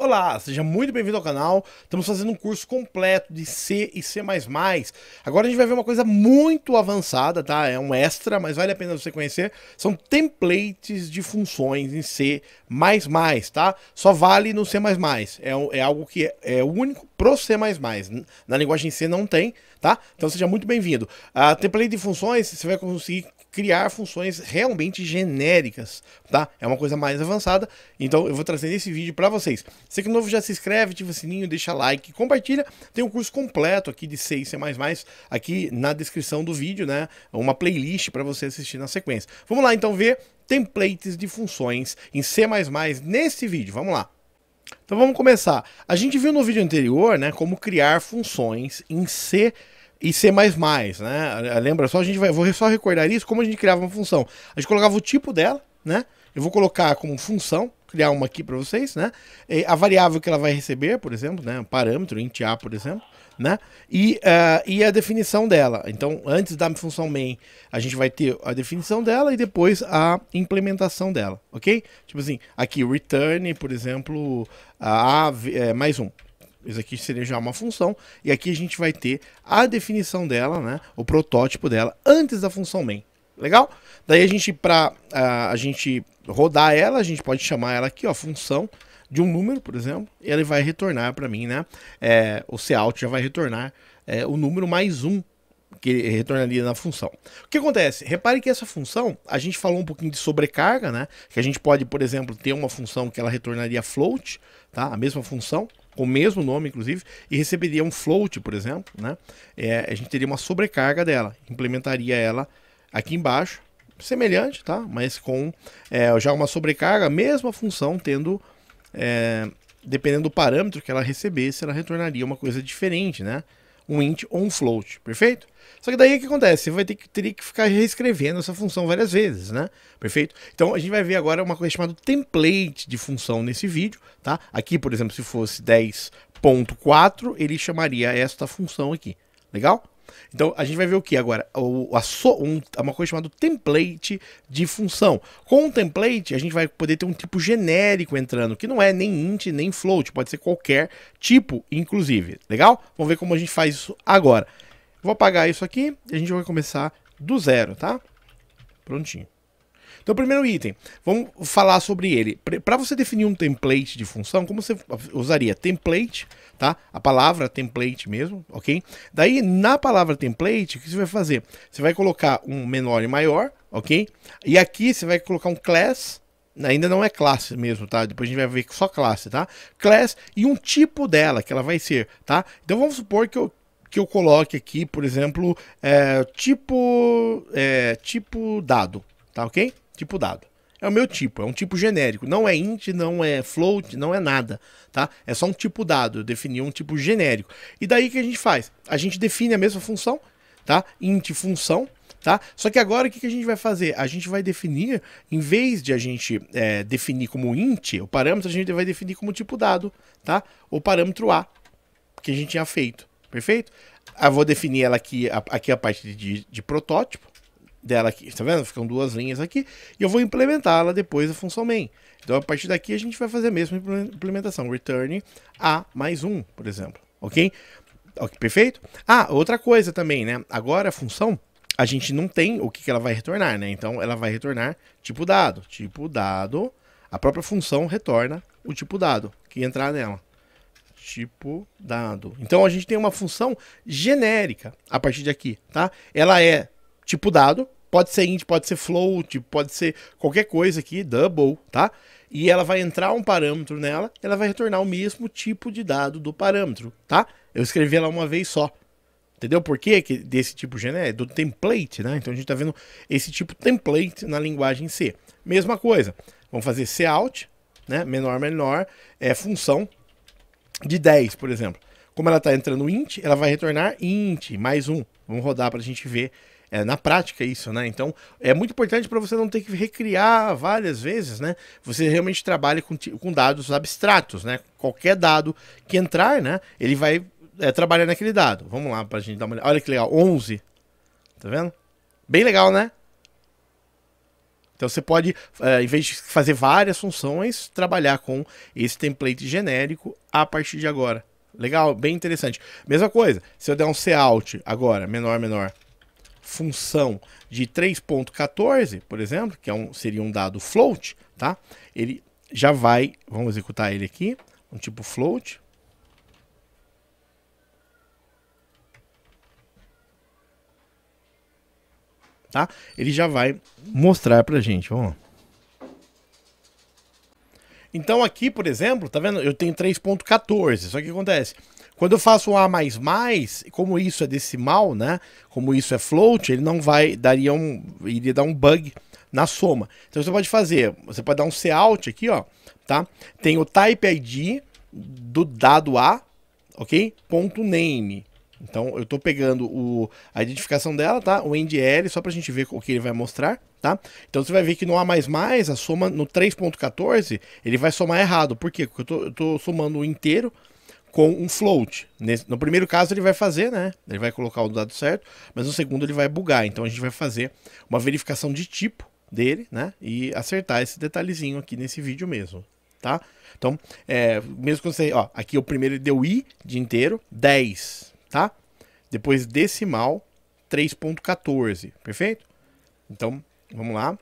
Olá, seja muito bem-vindo ao canal. Estamos fazendo um curso completo de C e C++. Agora a gente vai ver uma coisa muito avançada, tá? É um extra, mas vale a pena você conhecer. São templates de funções em C++, tá? Só vale no C++. É, é algo que é, é único pro C++. Na linguagem C não tem, tá? Então seja muito bem-vindo. A template de funções, você vai conseguir criar funções realmente genéricas, tá? É uma coisa mais avançada, então eu vou trazer nesse vídeo para vocês. Você que é novo já se inscreve, ativa o sininho, deixa like, compartilha. Tem o um curso completo aqui de C e C++ aqui na descrição do vídeo, né? Uma playlist para você assistir na sequência. Vamos lá então ver templates de funções em C++ nesse vídeo. Vamos lá. Então vamos começar. A gente viu no vídeo anterior, né, como criar funções em C e C++, né? Lembra só, a gente vai vou só recordar isso, como a gente criava uma função. A gente colocava o tipo dela, né? Eu vou colocar como função criar uma aqui para vocês, né? A variável que ela vai receber, por exemplo, né? Um parâmetro, int a, por exemplo, né? E, uh, e a definição dela. Então, antes da função main, a gente vai ter a definição dela e depois a implementação dela, ok? Tipo assim, aqui return, por exemplo, a, a é, mais um. Isso aqui seria já uma função e aqui a gente vai ter a definição dela, né? O protótipo dela antes da função main. Legal? Daí a gente, para a, a gente rodar ela, a gente pode chamar ela aqui, ó, função de um número, por exemplo, e ele vai retornar para mim, né? É, o cout já vai retornar é, o número mais um que ele retornaria na função. O que acontece? Repare que essa função, a gente falou um pouquinho de sobrecarga, né? Que a gente pode, por exemplo, ter uma função que ela retornaria float, tá? A mesma função, com o mesmo nome, inclusive, e receberia um float, por exemplo, né? É, a gente teria uma sobrecarga dela, implementaria ela aqui embaixo, semelhante, tá? Mas com é, já uma sobrecarga, mesma função tendo, é, dependendo do parâmetro que ela recebesse, ela retornaria uma coisa diferente, né? Um int ou um float, perfeito? Só que daí o que acontece? Você vai ter que, teria que ficar reescrevendo essa função várias vezes, né? Perfeito? Então a gente vai ver agora uma coisa chamada template de função nesse vídeo, tá? Aqui, por exemplo, se fosse 10.4, ele chamaria esta função aqui. Legal? Então a gente vai ver o que agora? O, a so, um, uma coisa chamada template de função. Com um template, a gente vai poder ter um tipo genérico entrando, que não é nem int nem float, pode ser qualquer tipo, inclusive. Legal? Vamos ver como a gente faz isso agora. Vou apagar isso aqui e a gente vai começar do zero, tá? Prontinho. Então, primeiro item, vamos falar sobre ele. Para você definir um template de função, como você usaria template, tá? A palavra template mesmo, ok? Daí, na palavra template, o que você vai fazer? Você vai colocar um menor e maior, ok? E aqui você vai colocar um class, ainda não é classe mesmo, tá? Depois a gente vai ver que só classe, tá? Class e um tipo dela, que ela vai ser, tá? Então vamos supor que eu, que eu coloque aqui, por exemplo, é, tipo, é, tipo dado, Tá ok? Tipo dado. É o meu tipo, é um tipo genérico. Não é int, não é float, não é nada, tá? É só um tipo dado, eu defini um tipo genérico. E daí que a gente faz? A gente define a mesma função, tá? Int função, tá? Só que agora o que, que a gente vai fazer? A gente vai definir, em vez de a gente é, definir como int, o parâmetro a gente vai definir como tipo dado, tá? O parâmetro a que a gente tinha feito, perfeito? Eu ah, vou definir ela aqui, aqui a parte de, de protótipo, dela aqui, tá vendo? Ficam duas linhas aqui, e eu vou implementá-la depois da função main. Então, a partir daqui, a gente vai fazer a mesma implementação, return a mais um, por exemplo, ok? Ok, perfeito? Ah, outra coisa também, né? Agora a função, a gente não tem o que, que ela vai retornar, né? Então, ela vai retornar tipo dado, tipo dado, a própria função retorna o tipo dado que entrar nela. Tipo dado. Então a gente tem uma função genérica a partir de aqui, tá? Ela é tipo dado, pode ser int, pode ser float, tipo, pode ser qualquer coisa aqui, double, tá? E ela vai entrar um parâmetro nela, ela vai retornar o mesmo tipo de dado do parâmetro, tá? Eu escrevi ela uma vez só. Entendeu por quê? Que desse tipo genérico, é do template, né? Então a gente tá vendo esse tipo template na linguagem C. Mesma coisa. Vamos fazer cout, né? Menor, menor, é função de 10, por exemplo. Como ela está entrando int, ela vai retornar int, mais um. Vamos rodar para a gente ver é, na prática isso, né? Então é muito importante para você não ter que recriar várias vezes, né? Você realmente trabalha com, com dados abstratos, né? Qualquer dado que entrar, né? Ele vai é, trabalhar naquele dado. Vamos lá para a gente dar uma olhada. Olha que legal, 11. Tá vendo? Bem legal, né? Então você pode, é, em vez de fazer várias funções, trabalhar com esse template genérico a partir de agora. Legal, bem interessante. Mesma coisa, se eu der um cout agora, menor, menor, função de 3.14, por exemplo, que é um, seria um dado float, tá? Ele já vai, vamos executar ele aqui, um tipo float. Tá? Ele já vai mostrar pra gente, vamos lá. Então aqui, por exemplo, tá vendo? Eu tenho 3.14, só que acontece? Quando eu faço um A, como isso é decimal, né? Como isso é float, ele não vai, daria um. iria dar um bug na soma. Então você pode fazer, você pode dar um cout aqui, ó, tá? Tem o type ID do dado A, ok? Ponto name. Então eu estou pegando o, a identificação dela, tá? O endl, só para a gente ver o que ele vai mostrar, tá? Então você vai ver que no A++, a soma no 3.14, ele vai somar errado. Por quê? Porque eu estou somando o inteiro, com um float. No primeiro caso ele vai fazer, né? Ele vai colocar o dado certo, mas no segundo ele vai bugar. Então a gente vai fazer uma verificação de tipo dele, né? E acertar esse detalhezinho aqui nesse vídeo mesmo, tá? Então, é, mesmo que você, ó, aqui o primeiro deu i de inteiro, 10, tá? Depois decimal 3.14, perfeito? Então, vamos lá.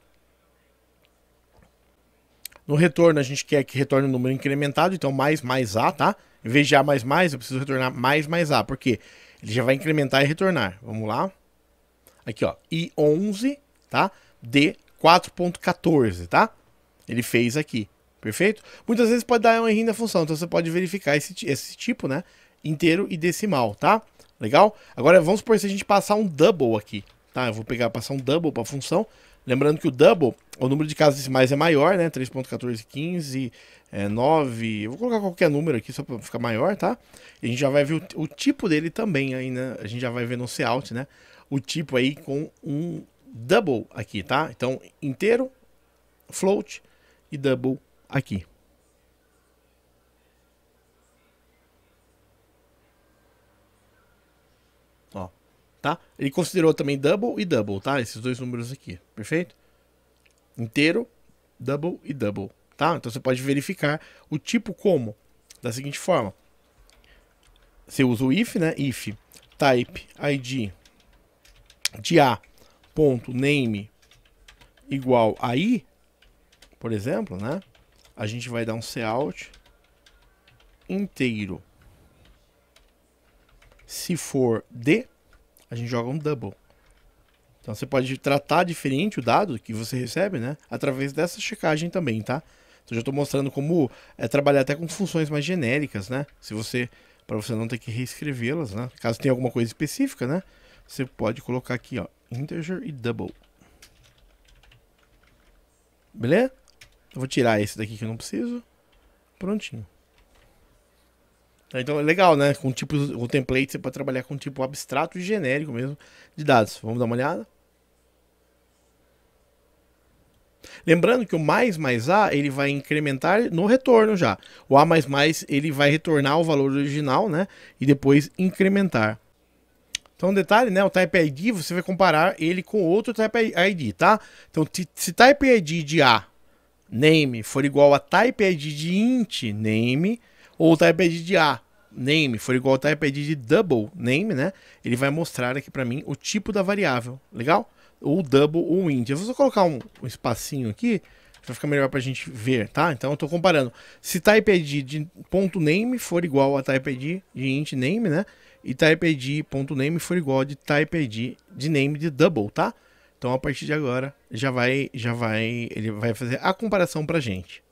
No retorno, a gente quer que retorne o um número incrementado, então mais mais a, tá? Em vez de A, mais, mais, eu preciso retornar mais, mais A. Por quê? Ele já vai incrementar e retornar. Vamos lá. Aqui, ó. I11, tá? D4.14, tá? Ele fez aqui. Perfeito? Muitas vezes pode dar um errinho na função. Então você pode verificar esse, esse tipo, né? Inteiro e decimal, tá? Legal? Agora vamos supor se a gente passar um double aqui. Tá? Eu vou pegar passar um double para a função. Lembrando que o double, o número de casas decimais é maior, né? 3.1415, é 9. Eu vou colocar qualquer número aqui só para ficar maior, tá? E a gente já vai ver o, o, tipo dele também aí, né? A gente já vai ver no Seout, né? O tipo aí com um double aqui, tá? Então, inteiro, float e double aqui. tá? Ele considerou também double e double, tá? Esses dois números aqui, perfeito? Inteiro, double e double, tá? Então você pode verificar o tipo como da seguinte forma. Você usa o if, né? If type id de a ponto name igual a i, por exemplo, né? A gente vai dar um cout inteiro. Se for d, a gente joga um double. Então você pode tratar diferente o dado que você recebe, né? Através dessa checagem também, tá? Então já estou mostrando como é trabalhar até com funções mais genéricas, né? Se você para você não ter que reescrevê-las, né? Caso tenha alguma coisa específica, né? Você pode colocar aqui, ó, integer e double. Beleza? Eu vou tirar esse daqui que eu não preciso. Prontinho. Né? Então é legal, né? Com tipos o template você pode trabalhar com tipo abstrato e genérico mesmo de dados. Vamos dar uma olhada? Lembrando que o mais mais A ele vai incrementar no retorno já. O A mais mais ele vai retornar o valor original, né? E depois incrementar. Então, um detalhe, né? O Type ID você vai comparar ele com outro Type ID, tá? Então, se Type ID de A name for igual a Type ID de int name ou tá IPD de A, name, for igual tá IPD de double name, né? Ele vai mostrar aqui para mim o tipo da variável, legal? Ou double ou int. Eu vou só colocar um, um espacinho aqui, pra ficar melhor para a gente ver, tá? Então eu estou comparando. Se typeid de ponto .name for igual a typeid de int name, né? E typeid ponto .name for igual a de typeid de name de double, tá? Então a partir de agora já vai já vai ele vai fazer a comparação pra gente.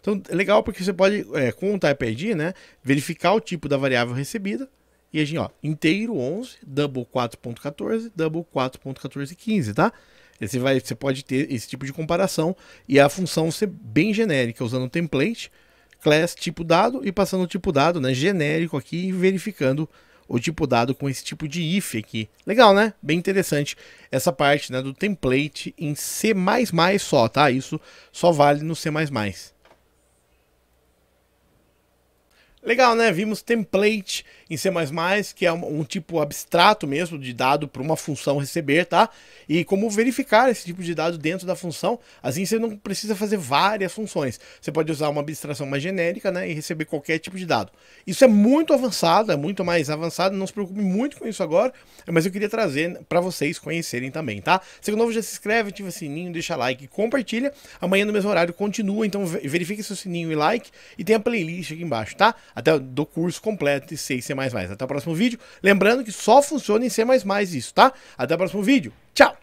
Então, é legal porque você pode, é, com o TypeID, né, verificar o tipo da variável recebida. E a gente, ó, inteiro 11, double 4.14, double 4.14.15, tá? Você, vai, você pode ter esse tipo de comparação e a função ser bem genérica, usando o template, class tipo dado e passando o tipo dado, né, genérico aqui e verificando o tipo dado com esse tipo de if aqui. Legal, né? Bem interessante essa parte né, do template em C++ só, tá? Isso só vale no C++. Legal, né? Vimos template em C++, que é um, um tipo abstrato mesmo de dado para uma função receber, tá? E como verificar esse tipo de dado dentro da função. Assim você não precisa fazer várias funções. Você pode usar uma abstração mais genérica, né? E receber qualquer tipo de dado. Isso é muito avançado, é muito mais avançado. Não se preocupe muito com isso agora, mas eu queria trazer para vocês conhecerem também, tá? Se é novo, já se inscreve, ativa o sininho, deixa like, compartilha. Amanhã no mesmo horário continua, então verifique seu sininho e like. E tem a playlist aqui embaixo, tá? até do curso completo de C e C++. Até o próximo vídeo. Lembrando que só funciona em C++ isso, tá? Até o próximo vídeo. Tchau!